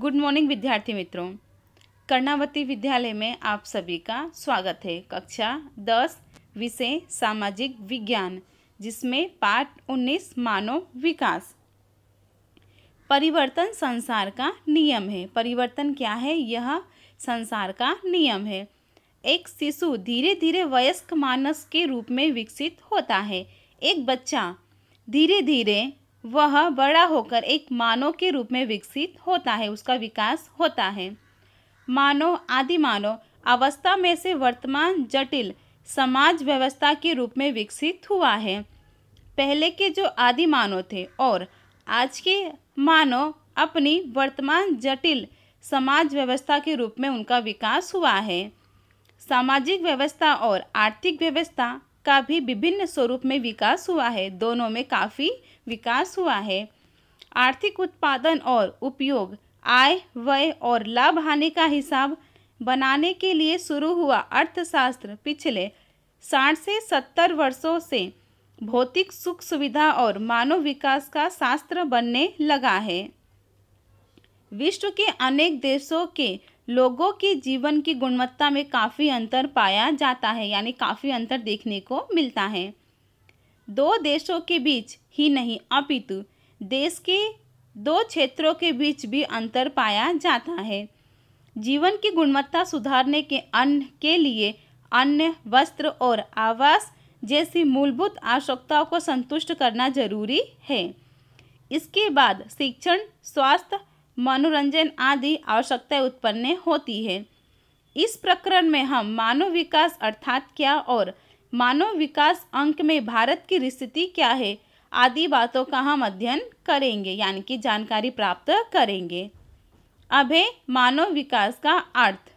good morning विद्यार्थी मित्रों कर्णावती विद्यालय में आप सभी का स्वागत है कक्षा दस विषय सामाजिक विज्ञान जिसमें पाठ उन्नीस मानव विकास परिवर्तन संसार का नियम है परिवर्तन क्या है यह संसार का नियम है एक शिशु धीरे धीरे वयस्क मानस के रूप में विकसित होता है एक बच्चा धीरे धीरे वह बड़ा होकर एक मानव के रूप में विकसित होता है उसका विकास होता है मानव आदि मानव अवस्था में से वर्तमान जटिल समाज व्यवस्था के रूप में विकसित हुआ है पहले के जो आदि मानव थे और आज के मानव अपनी वर्तमान जटिल समाज व्यवस्था के रूप में उनका विकास हुआ है सामाजिक व्यवस्था और आर्थिक व्यवस्था का भी विभिन्न स्वरूप में विकास हुआ है दोनों में काफ़ी विकास हुआ है आर्थिक उत्पादन और उपयोग आय व्यय और लाभ हानि का हिसाब बनाने के लिए शुरू हुआ अर्थशास्त्र पिछले साठ से सत्तर वर्षों से भौतिक सुख सुविधा और मानव विकास का शास्त्र बनने लगा है विश्व के अनेक देशों के लोगों के जीवन की गुणवत्ता में काफ़ी अंतर पाया जाता है यानी काफ़ी अंतर देखने को मिलता है दो देशों के बीच ही नहीं अपितु देश के दो क्षेत्रों के बीच भी अंतर पाया जाता है जीवन की गुणवत्ता सुधारने के अन्न के लिए अन्य वस्त्र और आवास जैसी मूलभूत आवश्यकताओं को संतुष्ट करना जरूरी है इसके बाद शिक्षण स्वास्थ्य मनोरंजन आदि आवश्यकताएं उत्पन्न होती है इस प्रकरण में हम मानव विकास अर्थात क्या और मानव विकास अंक में भारत की स्थिति क्या है आदि बातों का हम अध्ययन करेंगे यानी कि जानकारी प्राप्त करेंगे अब है मानव विकास का अर्थ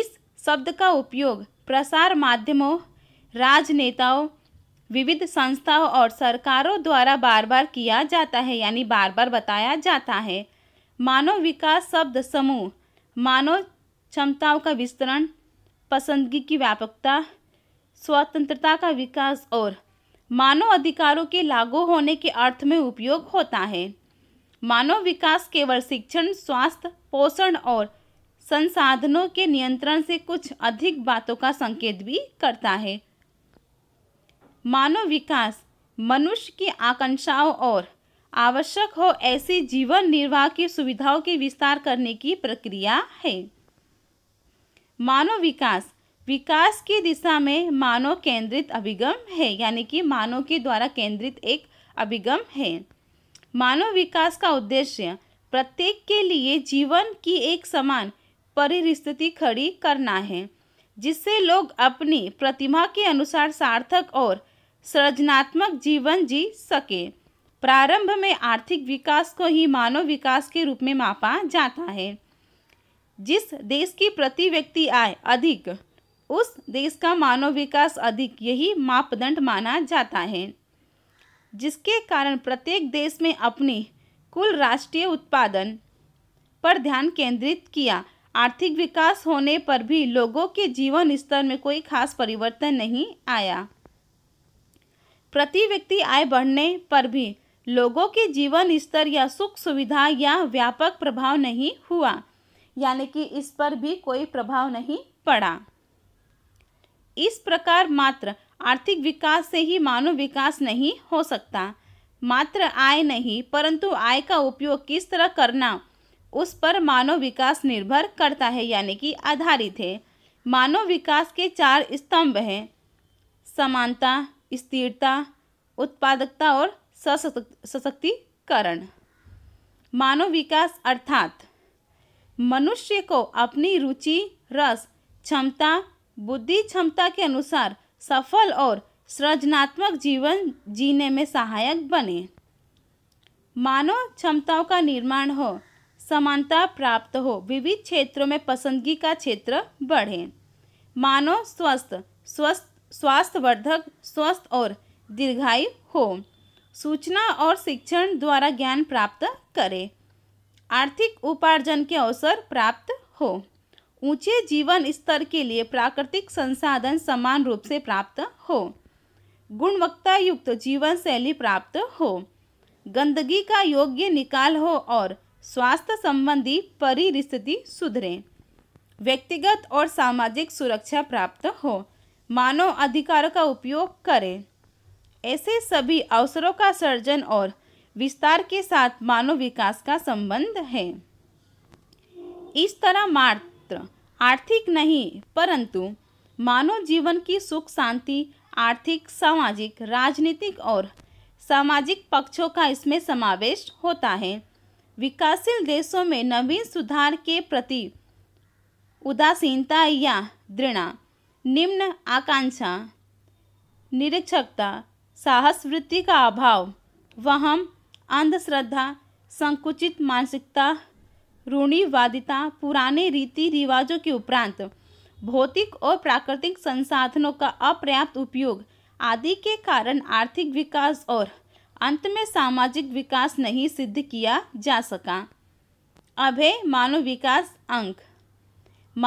इस शब्द का उपयोग प्रसार माध्यमों राजनेताओं विविध संस्थाओं और सरकारों द्वारा बार बार किया जाता है यानी बार बार बताया जाता है मानव विकास शब्द समूह मानव क्षमताओं का विस्तरण पसंदगी की व्यापकता स्वतंत्रता का विकास और मानव अधिकारों के लागू होने के अर्थ में उपयोग होता है मानव विकास केवल शिक्षण स्वास्थ्य पोषण और संसाधनों के नियंत्रण से कुछ अधिक बातों का संकेत भी करता है मानव विकास मनुष्य की आकांक्षाओं और आवश्यक हो ऐसी जीवन निर्वाह की सुविधाओं के विस्तार करने की प्रक्रिया है मानव विकास विकास की दिशा में मानव केंद्रित अभिगम है यानी कि मानव के द्वारा केंद्रित एक अभिगम है मानव विकास का उद्देश्य प्रत्येक के लिए जीवन की एक समान परिस्थिति खड़ी करना है जिससे लोग अपनी प्रतिमा के अनुसार सार्थक और सृजनात्मक जीवन जी सके प्रारंभ में आर्थिक विकास को ही मानव विकास के रूप में मापा जाता है जिस देश की प्रति व्यक्ति आय अधिक उस देश का मानव विकास अधिक यही मापदंड माना जाता है जिसके कारण प्रत्येक देश में अपनी कुल राष्ट्रीय उत्पादन पर ध्यान केंद्रित किया आर्थिक विकास होने पर भी लोगों के जीवन स्तर में कोई खास परिवर्तन नहीं आया प्रति व्यक्ति आय बढ़ने पर भी लोगों के जीवन स्तर या सुख सुविधा या व्यापक प्रभाव नहीं हुआ यानी कि इस पर भी कोई प्रभाव नहीं पड़ा इस प्रकार मात्र आर्थिक विकास से ही मानव विकास नहीं हो सकता मात्र आय नहीं परंतु आय का उपयोग किस तरह करना उस पर मानव विकास निर्भर करता है यानी कि आधारित है मानव विकास के चार स्तंभ हैं समानता स्थिरता उत्पादकता और सशक्तिकरण मानव विकास अर्थात मनुष्य को अपनी रुचि रस क्षमता बुद्धि क्षमता के अनुसार सफल और सृजनात्मक जीवन जीने में सहायक बने मानव क्षमताओं का निर्माण हो समानता प्राप्त हो विविध क्षेत्रों में पसंदगी का क्षेत्र बढ़े मानव स्वस्थ स्वस्थ स्वास्थ्यवर्धक स्वस्थ और दीर्घायु हो सूचना और शिक्षण द्वारा ज्ञान प्राप्त करें आर्थिक उपार्जन के अवसर प्राप्त हो ऊंचे जीवन स्तर के लिए प्राकृतिक संसाधन समान रूप से प्राप्त हो गुणवत्ता युक्त जीवन शैली प्राप्त हो गंदगी का योग्य निकाल हो और स्वास्थ्य संबंधी परिस्थिति सुधरे व्यक्तिगत और सामाजिक सुरक्षा प्राप्त हो मानव अधिकारों का उपयोग करें ऐसे सभी अवसरों का सर्जन और विस्तार के साथ मानव विकास का संबंध है इस तरह मात्र आर्थिक नहीं परंतु मानव जीवन की सुख शांति आर्थिक सामाजिक राजनीतिक और सामाजिक पक्षों का इसमें समावेश होता है विकासशील देशों में नवीन सुधार के प्रति उदासीनता या दृढ़ा निम्न आकांक्षा निरीक्षकता साहस वृत्ति का अभाव वहम अंधश्रद्धा संकुचित मानसिकता रूढ़ीवादिता पुराने रीति रिवाजों के उपरांत भौतिक और प्राकृतिक संसाधनों का अपर्याप्त उपयोग आदि के कारण आर्थिक विकास और अंत में सामाजिक विकास नहीं सिद्ध किया जा सका अभय मानव विकास अंक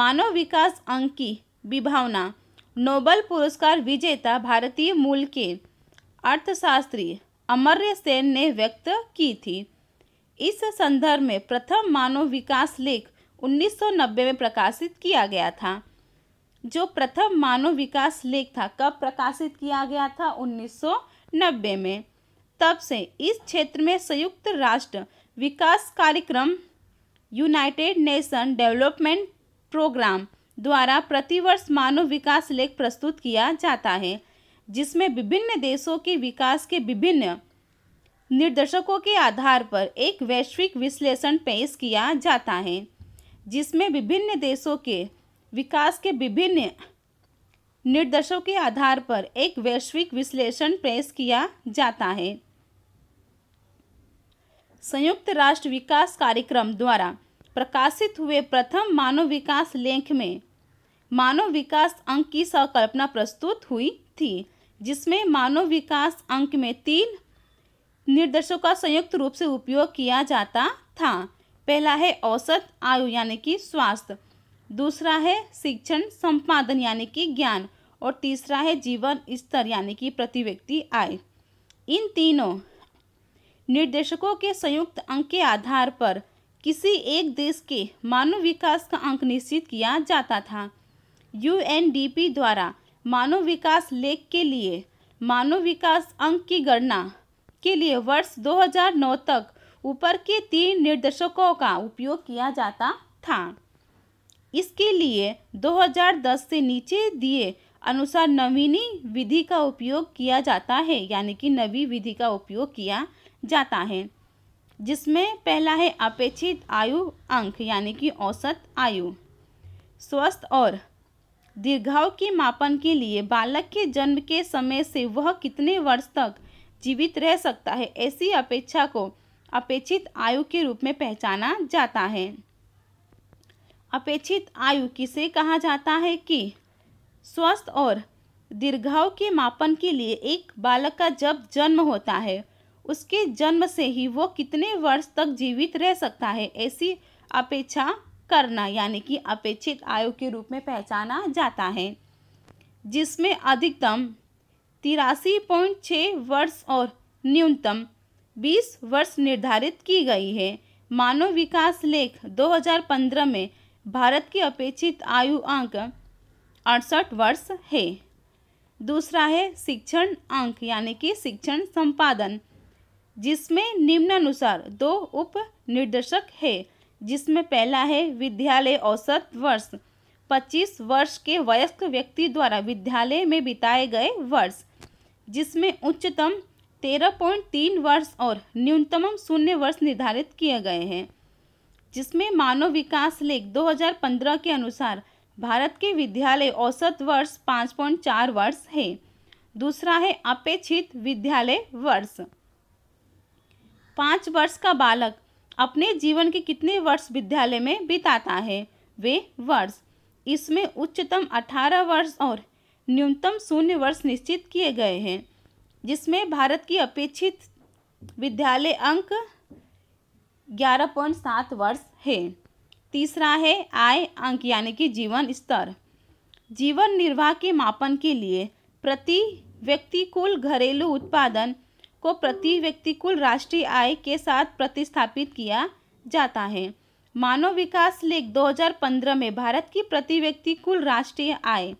मानव विकास अंक की विभावना नोबल पुरस्कार विजेता भारतीय मूल के अर्थशास्त्री अमर्य सेन ने व्यक्त की थी इस संदर्भ में प्रथम मानव विकास लेख 1990 में प्रकाशित किया गया था जो प्रथम मानव विकास लेख था कब प्रकाशित किया गया था 1990 में तब से इस क्षेत्र में संयुक्त राष्ट्र विकास कार्यक्रम यूनाइटेड नेशन डेवलपमेंट प्रोग्राम द्वारा प्रतिवर्ष मानव विकास लेख प्रस्तुत किया जाता है जिसमें विभिन्न देशों के विकास के विभिन्न निर्देशकों के आधार पर एक वैश्विक विश्लेषण पेश किया जाता है जिसमें विभिन्न देशों के विकास के विभिन्न निर्देशों के आधार पर एक वैश्विक विश्लेषण पेश किया जाता है संयुक्त राष्ट्र विकास कार्यक्रम द्वारा प्रकाशित हुए प्रथम मानव विकास लेख में मानव विकास अंक की संकल्पना प्रस्तुत हुई थी जिसमें मानव विकास अंक में तीन निर्देशों का संयुक्त रूप से उपयोग किया जाता था पहला है औसत आयु यानी कि स्वास्थ्य दूसरा है शिक्षण संपादन यानी कि ज्ञान और तीसरा है जीवन स्तर यानी कि प्रति व्यक्ति आय इन तीनों निर्देशकों के संयुक्त अंक के आधार पर किसी एक देश के मानव विकास का अंक निश्चित किया जाता था यूएनडीपी द्वारा मानव विकास लेख के लिए मानव विकास अंक की गणना के लिए वर्ष 2009 तक ऊपर के तीन निर्देशकों का उपयोग किया जाता था इसके लिए 2010 से नीचे दिए अनुसार नवीनी विधि का उपयोग किया जाता है यानी कि नवी विधि का उपयोग किया जाता है जिसमें पहला है अपेक्षित आयु अंक यानी कि औसत आयु स्वस्थ और दीर्घाव के मापन के लिए बालक के जन्म के समय से वह कितने वर्ष तक जीवित रह सकता है ऐसी अपेक्षा को अपेक्षित आयु के रूप में पहचाना जाता है अपेक्षित आयु किसे कहा जाता है कि स्वस्थ और दीर्घाव के मापन के लिए एक बालक का जब जन्म होता है उसके जन्म से ही वो कितने वर्ष तक जीवित रह सकता है ऐसी अपेक्षा करना यानी कि अपेक्षित आयु के रूप में पहचाना जाता है जिसमें अधिकतम तिरासी पॉइंट छः वर्ष और न्यूनतम बीस वर्ष निर्धारित की गई है मानव विकास लेख 2015 में भारत की अपेक्षित आयु अंक अड़सठ वर्ष है दूसरा है शिक्षण अंक यानी कि शिक्षण संपादन जिसमें निम्नानुसार दो उप निर्देशक है जिसमें पहला है विद्यालय औसत वर्ष 25 वर्ष के वयस्क व्यक्ति द्वारा विद्यालय में बिताए गए वर्ष जिसमें उच्चतम 13.3 वर्ष और न्यूनतम शून्य वर्ष निर्धारित किए गए हैं जिसमें मानव विकास लेख 2015 के अनुसार भारत के विद्यालय औसत वर्ष 5.4 वर्ष है दूसरा है अपेक्षित विद्यालय वर्ष पाँच वर्ष का बालक अपने जीवन के कितने वर्ष विद्यालय में बिताता है वे वर्ष इसमें उच्चतम अठारह वर्ष और न्यूनतम शून्य वर्ष निश्चित किए गए हैं जिसमें भारत की अपेक्षित विद्यालय अंक ग्यारह पॉइंट सात वर्ष है तीसरा है आय अंक यानी कि जीवन स्तर जीवन निर्वाह के मापन के लिए प्रति व्यक्ति कुल घरेलू उत्पादन को प्रति व्यक्ति कुल राष्ट्रीय आय के साथ प्रतिस्थापित किया जाता है मानव विकास लेख 2015 में भारत की प्रति व्यक्ति कुल राष्ट्रीय आय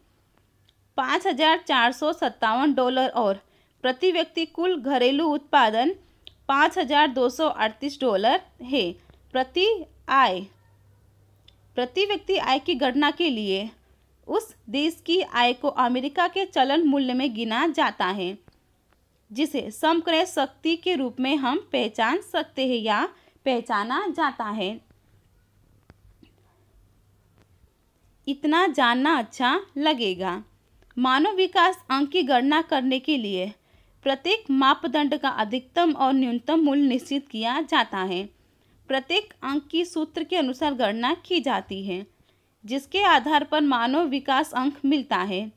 पाँच हजार चार सौ सत्तावन डॉलर और प्रति व्यक्ति कुल घरेलू उत्पादन पाँच हजार दो सौ अड़तीस डॉलर है प्रति आय प्रति व्यक्ति आय की गणना के लिए उस देश की आय को अमेरिका के चलन मूल्य में गिना जाता है जिसे समक्रय शक्ति के रूप में हम पहचान सकते हैं या पहचाना जाता है इतना जानना अच्छा लगेगा मानव विकास अंक की गणना करने के लिए प्रत्येक मापदंड का अधिकतम और न्यूनतम मूल्य निश्चित किया जाता है प्रत्येक अंक की सूत्र के अनुसार गणना की जाती है जिसके आधार पर मानव विकास अंक मिलता है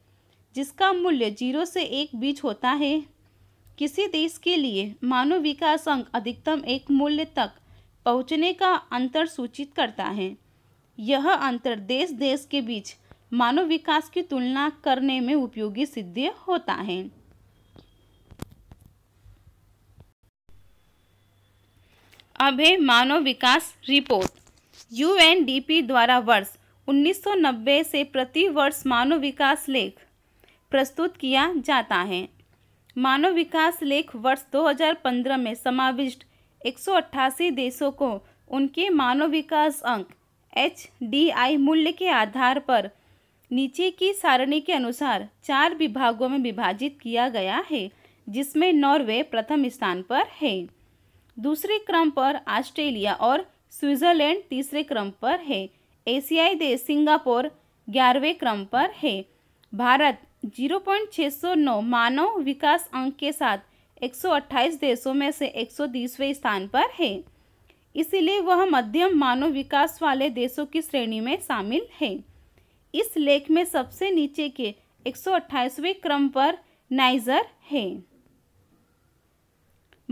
जिसका मूल्य जीरो से एक बीच होता है किसी देश के लिए मानव विकास अंक अधिकतम एक मूल्य तक पहुंचने का अंतर सूचित करता है यह अंतर देश देश के बीच मानव विकास की तुलना करने में उपयोगी सिद्ध होता है अब है मानव विकास रिपोर्ट यूएनडीपी द्वारा वर्ष 1990 से प्रति वर्ष मानव विकास लेख प्रस्तुत किया जाता है मानव विकास लेख वर्ष 2015 में समाविष्ट एक देशों को उनके मानव विकास अंक एच मूल्य के आधार पर नीचे की सारणी के अनुसार चार विभागों में विभाजित किया गया है जिसमें नॉर्वे प्रथम स्थान पर है दूसरे क्रम पर ऑस्ट्रेलिया और स्विट्जरलैंड तीसरे क्रम पर है एशियाई देश सिंगापुर ग्यारहवें क्रम पर है भारत जीरो पॉइंट छः सौ नौ मानव विकास अंक के साथ 128 देशों में से बीसवें स्थान पर है इसीलिए वह मध्यम मानव विकास वाले देशों की श्रेणी में शामिल है इस लेख में सबसे नीचे के 128वें क्रम पर नाइजर है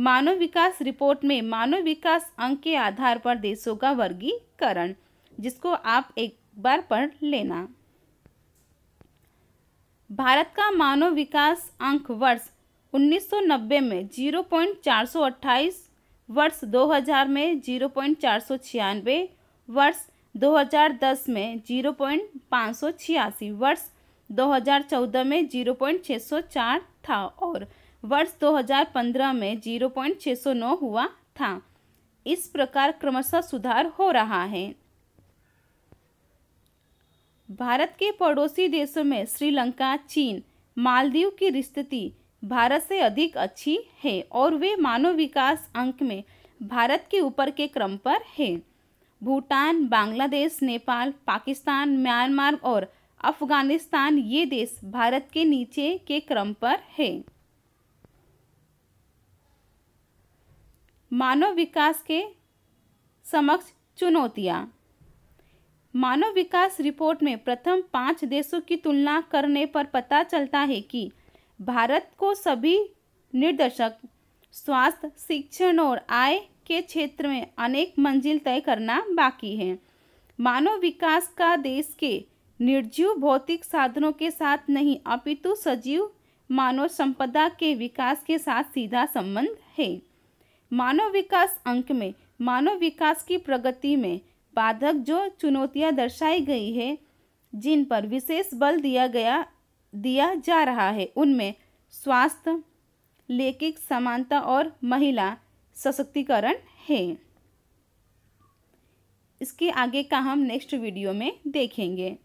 मानव विकास रिपोर्ट में मानव विकास अंक के आधार पर देशों का वर्गीकरण जिसको आप एक बार पढ़ लेना भारत का मानव विकास अंक वर्ष 1990 में 0.428 वर्ष 2000 में 0.496 वर्ष 2010 में 0.586 वर्ष 2014 में 0.604 था और वर्ष 2015 में 0.609 हुआ था इस प्रकार क्रमशः सुधार हो रहा है भारत के पड़ोसी देशों में श्रीलंका चीन मालदीव की स्थिति भारत से अधिक अच्छी है और वे मानव विकास अंक में भारत के ऊपर के क्रम पर है भूटान बांग्लादेश नेपाल पाकिस्तान म्यांमार और अफगानिस्तान ये देश भारत के नीचे के क्रम पर है मानव विकास के समक्ष चुनौतियाँ मानव विकास रिपोर्ट में प्रथम पाँच देशों की तुलना करने पर पता चलता है कि भारत को सभी निर्देशक स्वास्थ्य शिक्षण और आय के क्षेत्र में अनेक मंजिल तय करना बाकी है मानव विकास का देश के निर्जीव भौतिक साधनों के साथ नहीं अपितु सजीव मानव संपदा के विकास के साथ सीधा संबंध है मानव विकास अंक में मानव विकास की प्रगति में बाधक जो चुनौतियां दर्शाई गई है जिन पर विशेष बल दिया गया दिया जा रहा है उनमें स्वास्थ्य लैंगिक समानता और महिला सशक्तिकरण है इसके आगे का हम नेक्स्ट वीडियो में देखेंगे